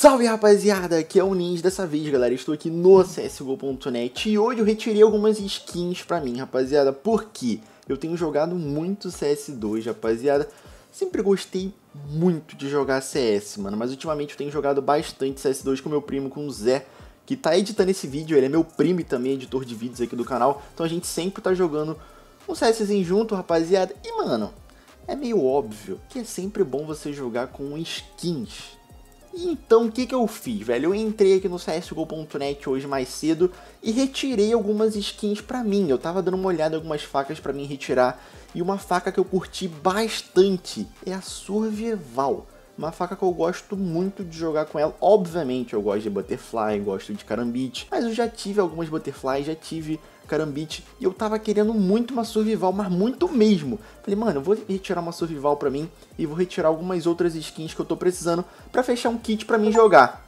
Salve rapaziada, aqui é o Ninja dessa vez galera, estou aqui no CSGO.net e hoje eu retirei algumas skins pra mim rapaziada, porque eu tenho jogado muito CS2 rapaziada, sempre gostei muito de jogar CS mano, mas ultimamente eu tenho jogado bastante CS2 com meu primo, com o Zé, que tá editando esse vídeo, ele é meu primo e também editor de vídeos aqui do canal, então a gente sempre tá jogando um CSzinho junto rapaziada, e mano, é meio óbvio que é sempre bom você jogar com skins então o que, que eu fiz, velho? Eu entrei aqui no CSGO.net hoje mais cedo e retirei algumas skins pra mim. Eu tava dando uma olhada em algumas facas pra mim retirar. E uma faca que eu curti bastante é a Survival. Uma faca que eu gosto muito de jogar com ela. Obviamente eu gosto de butterfly, gosto de carambite, mas eu já tive algumas butterflies, já tive carambite e eu tava querendo muito uma survival, mas muito mesmo. Falei, mano, eu vou retirar uma survival pra mim e vou retirar algumas outras skins que eu tô precisando pra fechar um kit pra mim jogar.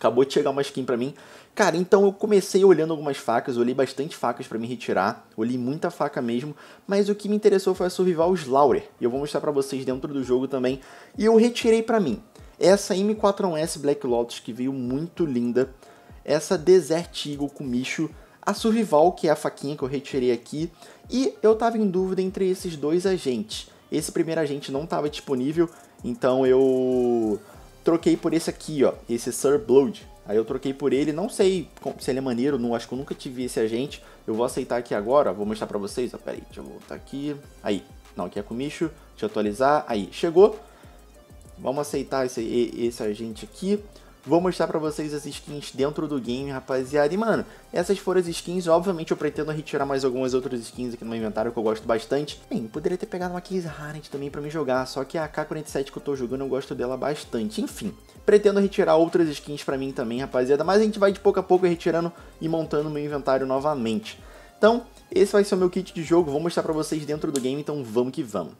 Acabou de chegar uma skin pra mim. Cara, então eu comecei olhando algumas facas, olhei bastante facas para me retirar, olhei muita faca mesmo, mas o que me interessou foi a Survival Slaughter, e eu vou mostrar para vocês dentro do jogo também, e eu retirei para mim. Essa M41S Black Lotus que veio muito linda, essa Desert Eagle com Micho, a Survival, que é a faquinha que eu retirei aqui, e eu tava em dúvida entre esses dois agentes. Esse primeiro agente não tava disponível, então eu troquei por esse aqui, ó, esse Sir Blood. Aí eu troquei por ele, não sei se ele é maneiro, não, acho que eu nunca tive esse agente. Eu vou aceitar aqui agora, vou mostrar pra vocês, ó, peraí, deixa eu voltar aqui. Aí, não, aqui é com Micho, deixa eu atualizar, aí, chegou. Vamos aceitar esse, esse agente aqui. Vou mostrar para vocês as skins dentro do game, rapaziada. E, mano, essas foram as skins. Obviamente, eu pretendo retirar mais algumas outras skins aqui no meu inventário, que eu gosto bastante. Bem, poderia ter pegado uma Case Harant também para me jogar, só que a k 47 que eu tô jogando, eu gosto dela bastante. Enfim, pretendo retirar outras skins para mim também, rapaziada. Mas a gente vai de pouco a pouco retirando e montando meu inventário novamente. Então, esse vai ser o meu kit de jogo. Vou mostrar para vocês dentro do game, então vamos que vamos.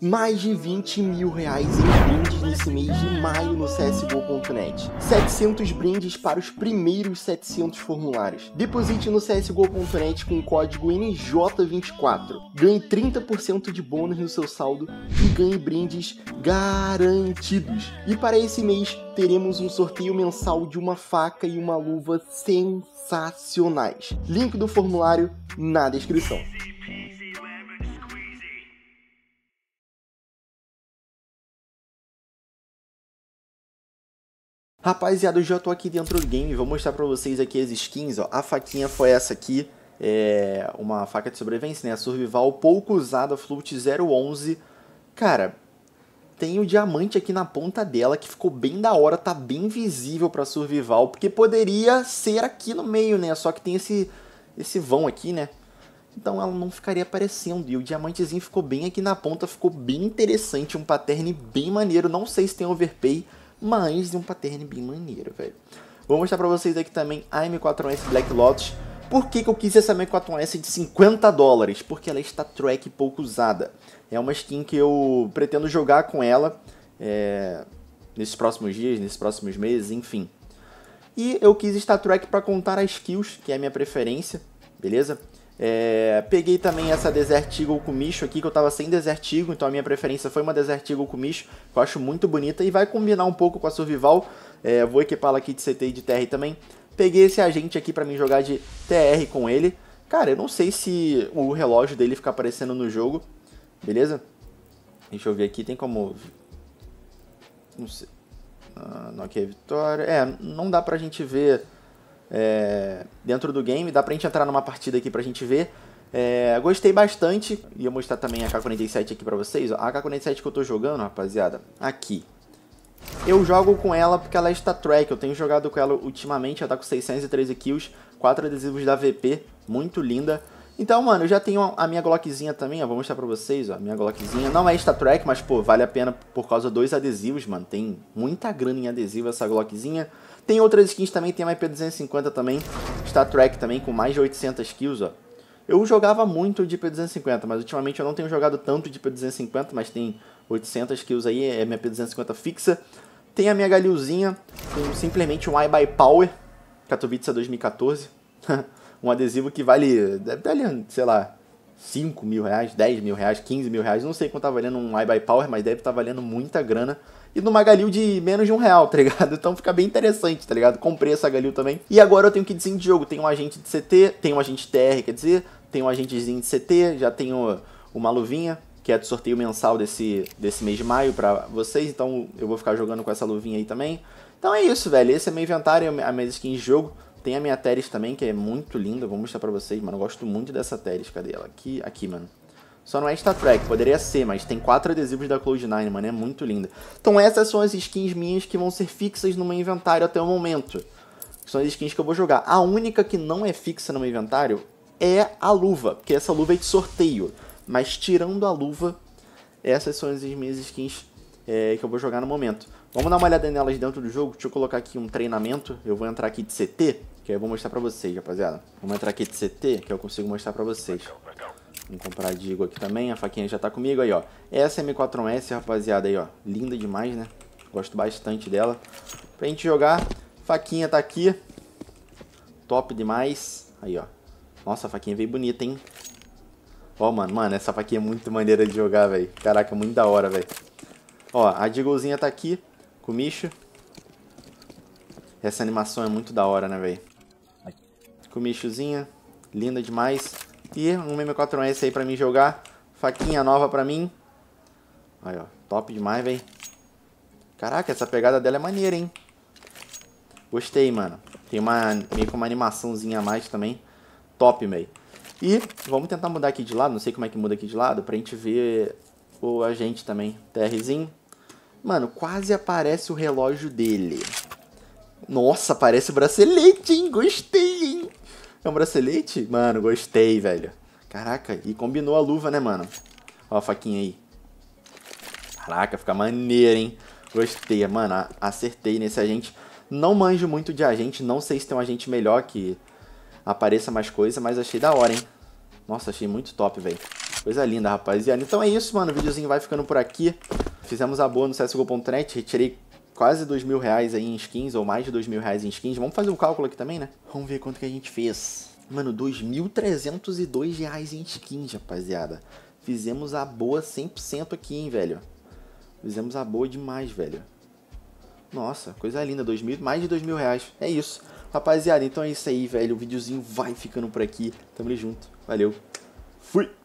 Mais de 20 mil reais em brindes nesse mês de maio no CSGO.net. 700 brindes para os primeiros 700 formulários. Deposite no CSGO.net com o código NJ24. Ganhe 30% de bônus no seu saldo e ganhe brindes garantidos. E para esse mês teremos um sorteio mensal de uma faca e uma luva sensacionais. Link do formulário na descrição. Rapaziada, eu já tô aqui dentro do game, vou mostrar pra vocês aqui as skins, ó. A faquinha foi essa aqui, é uma faca de sobrevivência, né? A Survival, pouco usada, Flute 011. Cara, tem o diamante aqui na ponta dela, que ficou bem da hora, tá bem visível pra Survival, porque poderia ser aqui no meio, né? Só que tem esse, esse vão aqui, né? Então ela não ficaria aparecendo, e o diamantezinho ficou bem aqui na ponta, ficou bem interessante, um pattern bem maneiro, não sei se tem overpay, mas de um pattern bem maneiro, velho. Vou mostrar pra vocês aqui também a M4S Black Lotus. Por que, que eu quis essa M4S de 50 dólares? Porque ela está track pouco usada. É uma skin que eu pretendo jogar com ela é, nesses próximos dias, nesses próximos meses, enfim. E eu quis Star Trek para contar as kills, que é a minha preferência, beleza? É, peguei também essa Desert Eagle com Micho aqui, que eu tava sem Desert Eagle, então a minha preferência foi uma Desert Eagle com Micho, que eu acho muito bonita e vai combinar um pouco com a Survival. É, vou equipá-la aqui de CT e de TR também. Peguei esse agente aqui para mim jogar de TR com ele. Cara, eu não sei se o relógio dele fica aparecendo no jogo, beleza? Deixa eu ver aqui, tem como... Não sei. Ah, não aqui é vitória. É, não dá pra gente ver é, dentro do game. Dá pra gente entrar numa partida aqui pra gente ver. É, gostei bastante. Ia mostrar também a K47 aqui pra vocês. A K47 que eu tô jogando, rapaziada, aqui. Eu jogo com ela porque ela é Star track. Eu tenho jogado com ela ultimamente. Ela tá com 613 kills, 4 adesivos da VP. Muito linda. Então, mano, eu já tenho a minha Glockzinha também, ó. Vou mostrar pra vocês, ó. A minha Glockzinha. Não é Trek mas, pô, vale a pena por causa dos adesivos, mano. Tem muita grana em adesivo essa Glockzinha. Tem outras skins também, tem uma IP250 também, Star Trek também, com mais de 800 kills, ó. Eu jogava muito de IP250, mas ultimamente eu não tenho jogado tanto de IP250, mas tem 800 kills aí, é minha IP250 fixa. Tem a minha galilzinha, com simplesmente um I by Power, Katowice 2014. um adesivo que vale, deve ali, sei lá, 5 mil reais, 10 mil reais, 15 mil reais, não sei quanto tá valendo um iBuyPower, mas deve estar tá valendo muita grana. E numa Galil de menos de um real, tá ligado? Então fica bem interessante, tá ligado? Comprei essa Galil também. E agora eu tenho que de jogo. Tem um agente de CT, tem um agente TR, quer dizer, tem um agentezinho de CT, já tenho uma luvinha, que é do sorteio mensal desse, desse mês de maio pra vocês. Então eu vou ficar jogando com essa luvinha aí também. Então é isso, velho. Esse é meu inventário, a minha skin de jogo. Tem a minha Teres também, que é muito linda. Vou mostrar pra vocês, mano. Eu gosto muito dessa Teres. Cadê ela? Aqui, aqui, mano. Só não é Star Trek, poderia ser, mas tem quatro adesivos da Cloud9, mano, é muito linda. Então essas são as skins minhas que vão ser fixas no meu inventário até o momento. São as skins que eu vou jogar. A única que não é fixa no meu inventário é a luva, porque essa luva é de sorteio. Mas tirando a luva, essas são as minhas skins é, que eu vou jogar no momento. Vamos dar uma olhada nelas dentro do jogo, deixa eu colocar aqui um treinamento, eu vou entrar aqui de CT, que aí eu vou mostrar pra vocês, rapaziada. Vamos entrar aqui de CT, que eu consigo mostrar pra vocês. Vamos comprar a Digo aqui também, a faquinha já tá comigo aí, ó. Essa M4S, rapaziada, aí, ó. Linda demais, né? Gosto bastante dela. Pra gente jogar, faquinha tá aqui. Top demais. Aí, ó. Nossa, a faquinha veio bonita, hein? Ó, mano, mano, essa faquinha é muito maneira de jogar, velho. Caraca, muito da hora, velho. Ó, a Digozinha tá aqui, com o Micho. Essa animação é muito da hora, né, velho? com michuzinha linda demais. E um M4S aí pra mim jogar, faquinha nova pra mim. Aí, ó, top demais, velho. Caraca, essa pegada dela é maneira, hein? Gostei, mano. Tem uma, meio que uma animaçãozinha a mais também. Top, meio. E vamos tentar mudar aqui de lado, não sei como é que muda aqui de lado, pra gente ver o agente também. TRzinho. Mano, quase aparece o relógio dele. Nossa, parece bracelete, hein? Gostei! É um bracelete? Mano, gostei, velho. Caraca, e combinou a luva, né, mano? Ó a faquinha aí. Caraca, fica maneiro, hein? Gostei, mano. Acertei nesse agente. Não manjo muito de agente. Não sei se tem um agente melhor que apareça mais coisa, mas achei da hora, hein? Nossa, achei muito top, velho. Coisa linda, rapaziada. Então é isso, mano. O videozinho vai ficando por aqui. Fizemos a boa no CSGO.net. Retirei quase dois mil reais aí em skins, ou mais de dois mil reais em skins. Vamos fazer um cálculo aqui também, né? Vamos ver quanto que a gente fez. Mano, 2.302 reais em skins, rapaziada. Fizemos a boa 100% aqui, hein, velho. Fizemos a boa demais, velho. Nossa, coisa linda, dois mil, mais de dois mil reais. É isso. Rapaziada, então é isso aí, velho. O videozinho vai ficando por aqui. Tamo junto. Valeu. Fui.